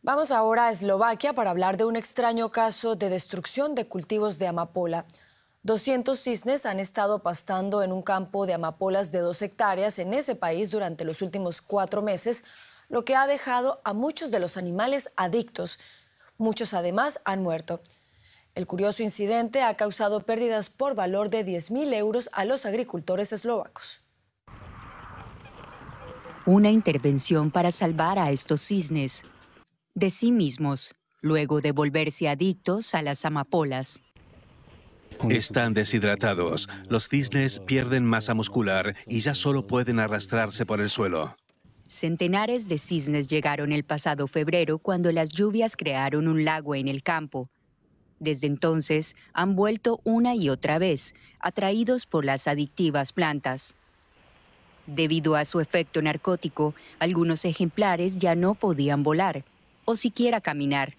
Vamos ahora a Eslovaquia para hablar de un extraño caso de destrucción de cultivos de amapola. 200 cisnes han estado pastando en un campo de amapolas de dos hectáreas en ese país durante los últimos cuatro meses, lo que ha dejado a muchos de los animales adictos. Muchos además han muerto. El curioso incidente ha causado pérdidas por valor de 10.000 euros a los agricultores eslovacos. Una intervención para salvar a estos cisnes de sí mismos, luego de volverse adictos a las amapolas. Están deshidratados, los cisnes pierden masa muscular y ya solo pueden arrastrarse por el suelo. Centenares de cisnes llegaron el pasado febrero cuando las lluvias crearon un lago en el campo. Desde entonces han vuelto una y otra vez, atraídos por las adictivas plantas. Debido a su efecto narcótico, algunos ejemplares ya no podían volar o siquiera caminar.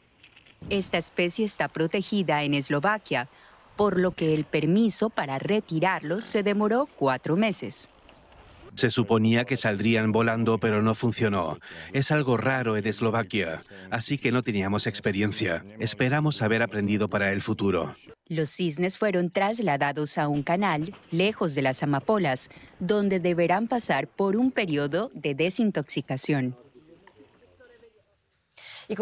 Esta especie está protegida en Eslovaquia, por lo que el permiso para retirarlos se demoró cuatro meses. Se suponía que saldrían volando, pero no funcionó. Es algo raro en Eslovaquia, así que no teníamos experiencia. Esperamos haber aprendido para el futuro. Los cisnes fueron trasladados a un canal, lejos de las amapolas, donde deberán pasar por un periodo de desintoxicación. 이거